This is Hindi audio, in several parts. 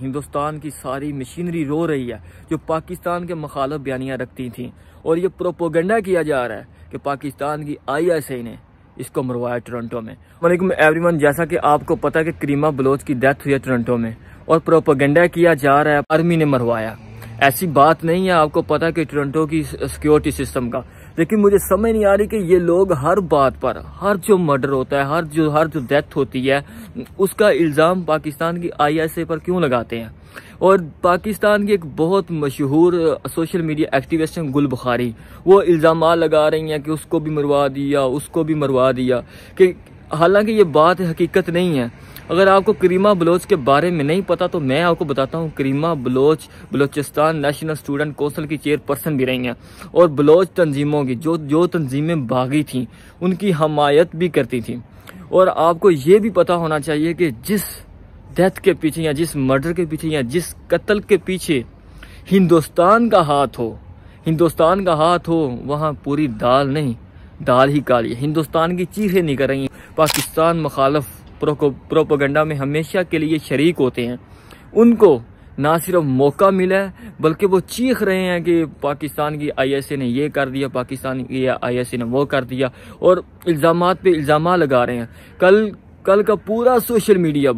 हिंदुस्तान की सारी मशीनरी रो रही है जो पाकिस्तान के मखालफ बयानियाँ रखती थी और ये प्रोपोगंडा किया जा रहा है कि पाकिस्तान की आई एस आई ने इसको मरवाया टोरंटो में वालेकुम एवरीवन जैसा कि आपको पता है कि क्रीमा बलोच की डेथ हुई है टोरंटो में और प्रोपोगंडा किया जा रहा है आर्मी ने मरवाया ऐसी बात नहीं है आपको पता कि टोरंटो की सिक्योरिटी सिस्टम का लेकिन मुझे समझ नहीं आ रही कि ये लोग हर बात पर हर जो मर्डर होता है हर जो हर जो डेथ होती है उसका इल्ज़ाम पाकिस्तान की आईएसए पर क्यों लगाते हैं और पाकिस्तान की एक बहुत मशहूर सोशल मीडिया एक्टिविस्ट हैं गुल बुखारी वो इल्ज़ाम लगा रही हैं कि उसको भी मरवा दिया उसको भी मरवा दिया कि हालांकि ये बात हकीकत नहीं है अगर आपको करीमा बलोच के बारे में नहीं पता तो मैं आपको बताता हूँ Karima Baloch Balochistan national student council की चेयरपर्सन भी रही हैं और बलोच तंजीमों की जो जो तंजीमें बागी थी उनकी हमायत भी करती थी और आपको ये भी पता होना चाहिए कि जिस डेथ के पीछे या जिस मर्डर के पीछे या जिस कत्ल के पीछे हिंदुस्तान का हाथ हो हिंदुस्तान का हाथ हो वहाँ पूरी दाल नहीं दाल ही काली हिंदुस्तान की चीखें निकल रही हैं पाकिस्तान मुखालफ प्रोपोगंडा में हमेशा के लिए शरीक होते हैं उनको ना सिर्फ मौका मिला है बल्कि वो चीख रहे हैं कि पाकिस्तान की आईएसए ने ये कर दिया पाकिस्तान की आईएसए ने वो कर दिया और इल्ज़ाम पे इल्ज़ाम लगा रहे हैं कल कल का पूरा सोशल मीडिया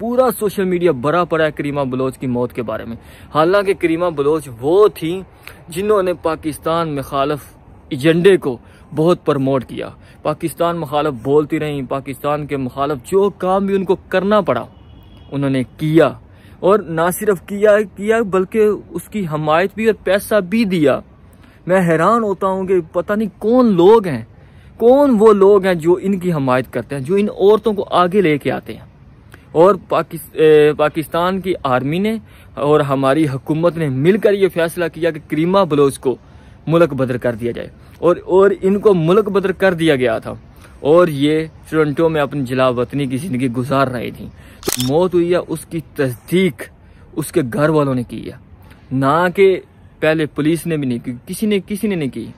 पूरा सोशल मीडिया भरा पड़ा है करीमा बलोच की मौत के बारे में हालांकि करीमा बलोच वो थी जिन्होंने पाकिस्तान में खालफ एजेंडे को बहुत प्रमोट किया पाकिस्तान मुखालफ बोलती रहीं पाकिस्तान के मुखालफ जो काम भी उनको करना पड़ा उन्होंने किया और ना सिर्फ किया किया बल्कि उसकी हमायत भी और पैसा भी दिया मैं हैरान होता हूँ कि पता नहीं कौन लोग हैं कौन वो लोग हैं जो इनकी हमायत करते हैं जो इन औरतों को आगे लेके आते हैं और पाकिस, ए, पाकिस्तान की आर्मी ने और हमारी हुकूमत ने मिलकर ये फैसला किया कि करीमा बलोच को मुलक बदर कर दिया जाए और और इनको मुलक बदर कर दिया गया था और ये टोरंटो में अपनी जिला वतनी की ज़िंदगी गुजार रही थी तो मौत हुई है उसकी तस्दीक उसके घर वालों ने की है ना कि पहले पुलिस ने भी नहीं की किसी ने किसी ने नहीं की